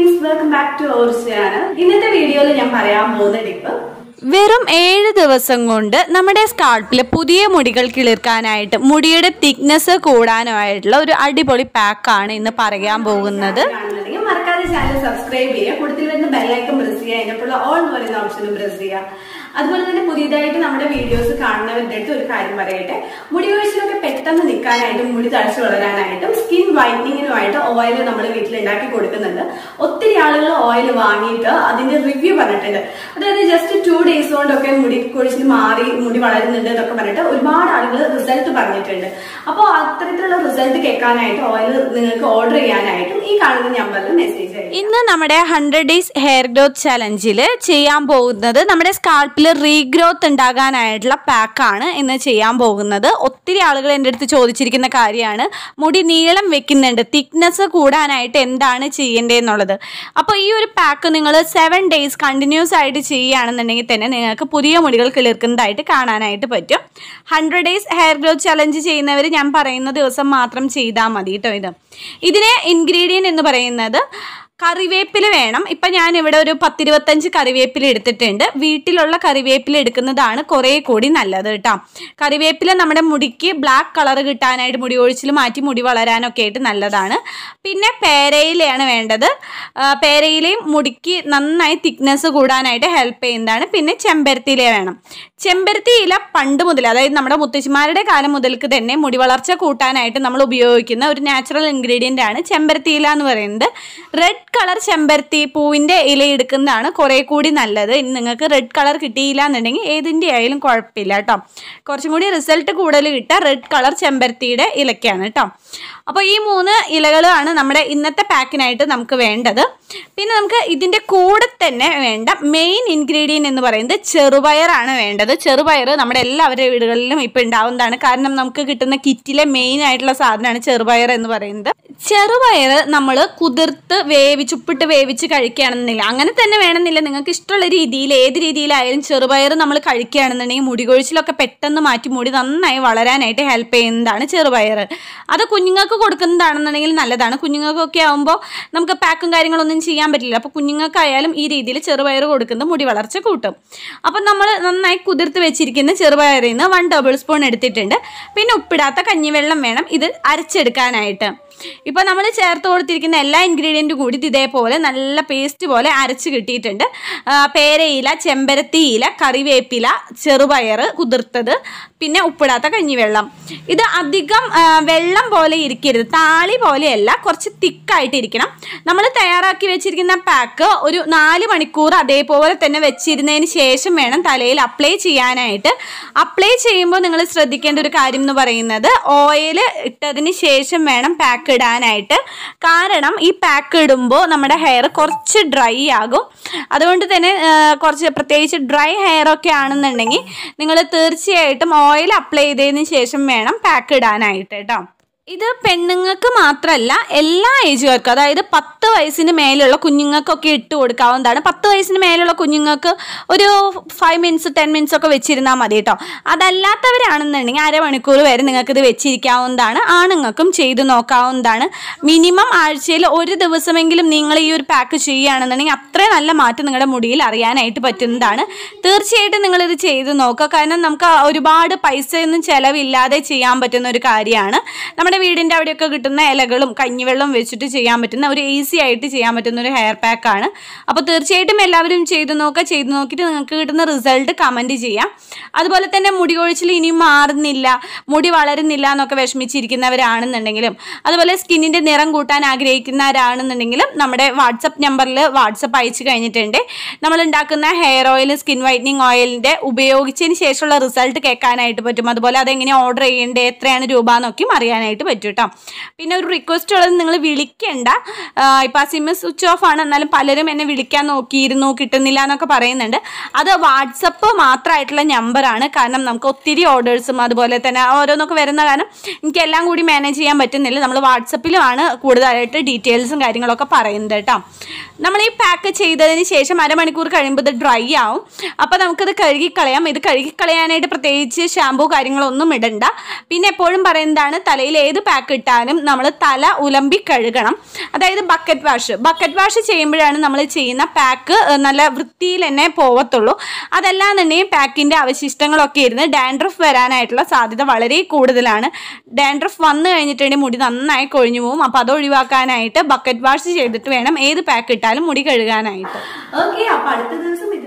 friends welcome back to ഓർസിയാണ് ഇന്നത്തെ വീഡിയോയിൽ ഞാൻ പറയാൻ പോകുന്ന ടിപ്പ് വെറും ഏഴ് ദിവസം കൊണ്ട് നമ്മുടെ സ്കാൾപ്പിൽ പുതിയ മുടികൾ കിളിർക്കാനായിട്ട് മുടിയുടെ തിക്നെസ് കൂടാനുമായിട്ടുള്ള ഒരു അടിപൊളി പാക്കാണ് ഇന്ന് പറയാൻ പോകുന്നത് മറക്കാതെ ചാനൽ സബ്സ്ക്രൈബ് ചെയ്യുക കൂടുതൽ വരുന്ന ബെല്ലൈക്കൺ പ്രസ് ചെയ്യുക അതിനൊപ്പുള്ള ഓൾ എന്ന് പറയുന്ന ഓപ്ഷനും പ്രസ് ചെയ്യുക അതുപോലെ തന്നെ പുതിയതായിട്ട് നമ്മുടെ വീഡിയോസ് കാണുന്നവരുടെ അടുത്ത് ഒരു കാര്യം പറയട്ടെ മുടി കൊഴിച്ചിലൊക്കെ പെട്ടെന്ന് നിൽക്കാനായിട്ടും മുടി തഴച്ചു വളരാനായിട്ടും സ്കിൻ വൈറ്റനിങ്ങിനുമായിട്ട് ഓയിൽ നമ്മൾ വീട്ടിൽ ഉണ്ടാക്കി കൊടുക്കുന്നുണ്ട് ഒത്തിരി ആളുകൾ ഓയിൽ വാങ്ങിയിട്ട് അതിന്റെ റിവ്യൂ പറഞ്ഞിട്ടുണ്ട് അതായത് ജസ്റ്റ് ടു ഡേയ്സ് കൊണ്ടൊക്കെ മുടി കൊഴിച്ചിൽ മാറി മുടി വളരുന്നുണ്ട് എന്നൊക്കെ പറഞ്ഞിട്ട് ഒരുപാട് ആളുകൾ റിസൾട്ട് പറഞ്ഞിട്ടുണ്ട് അപ്പോൾ അത്തരത്തിലുള്ള റിസൾട്ട് കേൾക്കാനായിട്ട് ഓയിൽ നിങ്ങൾക്ക് ഓർഡർ ചെയ്യാനായിട്ടും ഈ കാണുന്ന നമ്പറിൽ മെസ്സേജ് ഇന്ന് നമ്മുടെ ഹൺഡ്രഡ് ഡേയ്സ് ഹെയർ ഗ്രോത്ത് ചലഞ്ചിൽ ചെയ്യാൻ പോകുന്നത് നമ്മുടെ സ്കാൾപ്പിൽ റീഗ്രോത്ത് ഉണ്ടാകാനായിട്ടുള്ള പാക്കാണ് ഇന്ന് ചെയ്യാൻ പോകുന്നത് ഒത്തിരി ആളുകൾ എൻ്റെ അടുത്ത് ചോദിച്ചിരിക്കുന്ന കാര്യമാണ് മുടി നീളം വെക്കുന്നുണ്ട് തിക്നെസ് കൂടാനായിട്ട് എന്താണ് ചെയ്യേണ്ടതെന്നുള്ളത് അപ്പോൾ ഈ ഒരു പാക്ക് നിങ്ങൾ സെവൻ ഡേയ്സ് കണ്ടിന്യൂസ് ആയിട്ട് ചെയ്യുകയാണെന്നുണ്ടെങ്കിൽ തന്നെ നിങ്ങൾക്ക് പുതിയ മുടികൾ കിളിർക്കുന്നതായിട്ട് കാണാനായിട്ട് പറ്റും hundred days hair growth challenge ചെയ്യുന്നവർ ഞാൻ പറയുന്ന ദിവസം മാത്രം ചെയ്താൽ മതി കേട്ടോ ഇത് ഇതിനെ ഇൻഗ്രീഡിയൻ്റ് എന്ന് പറയുന്നത് കറിവേപ്പില വേണം ഇപ്പൊ ഞാൻ ഇവിടെ ഒരു പത്തിരുപത്തഞ്ച് കറിവേപ്പില എടുത്തിട്ടുണ്ട് വീട്ടിലുള്ള കറിവേപ്പില എടുക്കുന്നതാണ് കുറെ കൂടി നല്ലത് കേട്ടോ കറിവേപ്പില നമ്മുടെ മുടിക്ക് ബ്ലാക്ക് കളർ കിട്ടാനായിട്ട് മുടി ഒഴിച്ചിൽ മാറ്റി മുടി വളരാനൊക്കെ ആയിട്ട് നല്ലതാണ് പിന്നെ പേരയിലയാണ് വേണ്ടത് പേരയിലയും മുടിക്ക് നന്നായി തിക്നെസ് കൂടാനായിട്ട് ഹെൽപ്പ് ചെയ്യുന്നതാണ് പിന്നെ ചെമ്പരത്തിയില വേണം ചെമ്പരത്തി ഇല പണ്ട് മുതൽ അതായത് നമ്മുടെ മുത്തശ്ശിമാരുടെ കാലം മുതൽക്ക് തന്നെ മുടി വളർച്ച കൂട്ടാനായിട്ട് നമ്മൾ ഉപയോഗിക്കുന്ന ഒരു നാച്ചുറൽ ഇൻഗ്രീഡിയൻ്റ് ആണ് ചെമ്പരത്തി ഇല എന്ന് പറയുന്നത് റെഡ് കളർ ചെമ്പരത്തി പൂവിൻ്റെ ഇല എടുക്കുന്നതാണ് കുറേ കൂടി നല്ലത് ഇനി നിങ്ങൾക്ക് റെഡ് കളർ കിട്ടിയില്ല എന്നുണ്ടെങ്കിൽ ഏതിൻ്റെ ആയാലും കുഴപ്പമില്ല കേട്ടോ കുറച്ചും കൂടി റിസൾട്ട് കൂടുതൽ കിട്ടുക റെഡ് കളർ ചെമ്പരത്തിയുടെ ഇലക്കാണ് കേട്ടോ അപ്പോൾ ഈ മൂന്ന് ഇലകളാണ് നമ്മുടെ ഇന്നത്തെ പാക്കിനായിട്ട് നമുക്ക് വേണ്ടത് പിന്നെ നമുക്ക് ഇതിൻ്റെ കൂടെ തന്നെ വേണ്ട മെയിൻ ഇൻഗ്രീഡിയൻ എന്ന് പറയുന്നത് ചെറുപയറാണ് വേണ്ടത് ചെറുപയർ നമ്മുടെ എല്ലാവരുടെ വീടുകളിലും ഇപ്പോൾ ഉണ്ടാവുന്നതാണ് കാരണം നമുക്ക് കിട്ടുന്ന കിറ്റിലെ മെയിൻ ആയിട്ടുള്ള സാധനമാണ് ചെറുപയർ എന്ന് പറയുന്നത് ചെറുപയർ നമ്മൾ കുതിർത്ത് വേവ് വേവിച്ച് ഉപ്പിട്ട് വേവിച്ച് കഴിക്കുകയാണെന്നില്ല അങ്ങനെ തന്നെ വേണമെന്നില്ല നിങ്ങൾക്ക് ഇഷ്ടമുള്ള രീതിയിൽ ഏത് രീതിയിലായാലും ചെറുപയർ നമ്മൾ കഴിക്കുകയാണെന്നുണ്ടെങ്കിൽ മുടി കൊഴിച്ചിലൊക്കെ പെട്ടെന്ന് മാറ്റി മുടി നന്നായി വളരാനായിട്ട് ഹെൽപ്പ് ചെയ്യുന്നതാണ് ചെറുപയർ അത് കുഞ്ഞുങ്ങൾക്ക് കൊടുക്കുന്നതാണെന്നുണ്ടെങ്കിൽ നല്ലതാണ് കുഞ്ഞുങ്ങൾക്കൊക്കെ ആകുമ്പോൾ നമുക്ക് പാക്കും കാര്യങ്ങളൊന്നും ചെയ്യാൻ പറ്റില്ല അപ്പോൾ കുഞ്ഞുങ്ങൾക്കായാലും ഈ രീതിയിൽ ചെറുപയർ കൊടുക്കുന്നത് മുടി വളർച്ച കൂട്ടും അപ്പം നമ്മൾ നന്നായി കുതിർത്ത് വെച്ചിരിക്കുന്ന ചെറുപയറിൽ നിന്ന് വൺ ടേബിൾ സ്പൂൺ എടുത്തിട്ടുണ്ട് പിന്നെ ഉപ്പിടാത്ത കഞ്ഞിവെള്ളം വേണം ഇത് അരച്ചെടുക്കാനായിട്ട് ഇപ്പോൾ നമ്മൾ ചേർത്ത് കൊടുത്തിരിക്കുന്ന എല്ലാ ഇൻഗ്രീഡിയൻറ്റും കൂടി ഇതേപോലെ നല്ല പേസ്റ്റ് പോലെ അരച്ച് കിട്ടിയിട്ടുണ്ട് പേരയില ചെമ്പരത്തി ഇല കറിവേപ്പില ചെറുപയർ കുതിർത്തത് പിന്നെ ഉപ്പിടാത്ത വെള്ളം ഇത് അധികം വെള്ളം പോലെ ഇരിക്കരുത് താളി പോലെയല്ല കുറച്ച് തിക്കായിട്ട് ഇരിക്കണം നമ്മൾ തയ്യാറാക്കി വെച്ചിരിക്കുന്ന പാക്ക് ഒരു നാല് മണിക്കൂർ അതേപോലെ തന്നെ വെച്ചിരുന്നതിന് ശേഷം വേണം തലയിൽ അപ്ലൈ ചെയ്യാനായിട്ട് അപ്ലൈ ചെയ്യുമ്പോൾ നിങ്ങൾ ശ്രദ്ധിക്കേണ്ട ഒരു കാര്യം എന്ന് പറയുന്നത് ഓയിൽ ഇട്ടതിന് ശേഷം വേണം പാക്ക് ഇടാനായിട്ട് കാരണം ഈ പാക്ക് ഇടുമ്പോൾ നമ്മുടെ ഹെയർ കുറച്ച് ഡ്രൈ ആകും അതുകൊണ്ട് തന്നെ കുറച്ച് പ്രത്യേകിച്ച് ഡ്രൈ ഹെയർ ഒക്കെ ആണെന്നുണ്ടെങ്കിൽ നിങ്ങൾ തീർച്ചയായിട്ടും ഓയിൽ അപ്ലൈ ചെയ്തതിന് ശേഷം വേണം പാക്ക് ഇടാനായിട്ട് കേട്ടോ ഇത് പെണ്ണുങ്ങൾക്ക് മാത്രമല്ല എല്ലാ ഏജുകാർക്കും അതായത് പത്ത് വയസ്സിന് മേലെയുള്ള കുഞ്ഞുങ്ങൾക്കൊക്കെ ഇട്ട് കൊടുക്കാവുന്നതാണ് പത്ത് വയസ്സിന് മേലെയുള്ള കുഞ്ഞുങ്ങൾക്ക് ഒരു ഫൈവ് മിനിറ്റ്സ് ടെൻ മിനിറ്റ്സ് ഒക്കെ വെച്ചിരുന്നാൽ മതി കേട്ടോ അതല്ലാത്തവരാണെന്നുണ്ടെങ്കിൽ അരമണിക്കൂർ വരെ നിങ്ങൾക്ക് ഇത് വെച്ചിരിക്കാവുന്നതാണ് ആണുങ്ങൾക്കും ചെയ്ത് നോക്കാവുന്നതാണ് മിനിമം ആഴ്ചയിൽ ഒരു ദിവസമെങ്കിലും നിങ്ങൾ ഈ ഒരു പാക്ക് ചെയ്യുകയാണെന്നുണ്ടെങ്കിൽ അത്രയും നല്ല മാറ്റം നിങ്ങളുടെ മുടിയിൽ അറിയാനായിട്ട് പറ്റുന്നതാണ് തീർച്ചയായിട്ടും നിങ്ങളിത് ചെയ്ത് നോക്കുക കാരണം നമുക്ക് ഒരുപാട് പൈസയൊന്നും ചിലവില്ലാതെ ചെയ്യാൻ പറ്റുന്ന ഒരു കാര്യമാണ് നമ്മുടെ വീടിൻ്റെ അവിടെയൊക്കെ കിട്ടുന്ന ഇലകളും കഞ്ഞിവെള്ളം വെച്ചിട്ട് ചെയ്യാൻ പറ്റുന്ന ഒരു ഈസി ആയിട്ട് ചെയ്യാൻ പറ്റുന്ന ഒരു ഹെയർ പാക്കാണ് അപ്പോൾ തീർച്ചയായിട്ടും എല്ലാവരും ചെയ്തു നോക്കുക ചെയ്തു നോക്കിയിട്ട് നിങ്ങൾക്ക് കിട്ടുന്ന റിസൾട്ട് കമൻറ്റ് ചെയ്യാം അതുപോലെ തന്നെ മുടി കൊഴിച്ചിൽ ഇനിയും മാറുന്നില്ല മുടി വളരുന്നില്ല എന്നൊക്കെ വിഷമിച്ചിരിക്കുന്നവരാണെന്നുണ്ടെങ്കിലും അതുപോലെ സ്കിന്നിൻ്റെ നിറം കൂട്ടാൻ ആഗ്രഹിക്കുന്നവരാണെന്നുണ്ടെങ്കിലും നമ്മുടെ വാട്സപ്പ് നമ്പറിൽ വാട്സപ്പ് അയച്ചു കഴിഞ്ഞിട്ടുണ്ട് നമ്മൾ ഉണ്ടാക്കുന്ന ഹെയർ ഓയിൽ സ്കിൻ വൈറ്റനിങ് ഓയിലിൻ്റെ ഉപയോഗിച്ചതിന് ശേഷമുള്ള റിസൾട്ട് കേൾക്കാനായിട്ട് പറ്റും അതുപോലെ അതെങ്ങനെ ഓർഡർ ചെയ്യേണ്ടത് എത്രയാണ് രൂപ എന്നൊക്കെയും അറിയാനായിട്ട് ചെയ്യാനായിട്ട് പറ്റും കേട്ടോ പിന്നെ ഒരു റിക്വസ്റ്റ് ഉള്ളത് നിങ്ങൾ വിളിക്കേണ്ട ഇപ്പോൾ ആ സിമ്മ് സ്വിച്ച് ഓഫ് ആണ് എന്നാലും പലരും എന്നെ വിളിക്കാൻ നോക്കിയിരുന്നു കിട്ടുന്നില്ല എന്നൊക്കെ പറയുന്നുണ്ട് അത് വാട്സപ്പ് മാത്രമായിട്ടുള്ള നമ്പറാണ് കാരണം നമുക്ക് ഒത്തിരി ഓർഡേഴ്സും അതുപോലെ തന്നെ ഓരോന്നൊക്കെ വരുന്ന കാരണം എനിക്ക് എല്ലാം കൂടി മാനേജ് ചെയ്യാൻ പറ്റുന്നില്ല നമ്മൾ വാട്സപ്പിലുമാണ് കൂടുതലായിട്ട് ഡീറ്റെയിൽസും കാര്യങ്ങളൊക്കെ പറയുന്നത് കേട്ടോ നമ്മൾ ഈ പാക്ക് ചെയ്തതിന് ശേഷം അരമണിക്കൂർ കഴിയുമ്പോൾ ഇത് ഡ്രൈ ആവും അപ്പോൾ നമുക്കത് കഴുകിക്കളയാം ഇത് കഴുകിക്കളയാനായിട്ട് പ്രത്യേകിച്ച് ഷാമ്പൂ കാര്യങ്ങളൊന്നും ഇടണ്ട പിന്നെ എപ്പോഴും പറയുന്നതാണ് തലയിൽ ഏത് പാക്ക് ഇട്ടാലും നമ്മൾ തല ഉലമ്പി കഴുകണം അതായത് ബക്കറ്റ് വാഷ് ബക്കറ്റ് വാഷ് ചെയ്യുമ്പോഴാണ് നമ്മൾ ചെയ്യുന്ന പാക്ക് നല്ല വൃത്തിയിൽ തന്നെ പോവത്തുള്ളൂ അതല്ലാന്നുണ്ടെങ്കിൽ പാക്കിൻ്റെ അവശിഷ്ടങ്ങളൊക്കെ ഇരുന്ന് ഡാൻഡ്രഫ് വരാനായിട്ടുള്ള സാധ്യത വളരെ കൂടുതലാണ് ഡാൻഡ്രഫ് വന്നു കഴിഞ്ഞിട്ടുണ്ടെങ്കിൽ മുടി നന്നായി കൊഴിഞ്ഞു പോകും അപ്പോൾ അത് ഒഴിവാക്കാനായിട്ട് ബക്കറ്റ് വാഷ് ചെയ്തിട്ട് വേണം ഏത് പാക്ക് ഇട്ടാലും മുടി കഴുകാനായിട്ട് ഓക്കെ അപ്പോൾ അടുത്ത ദിവസം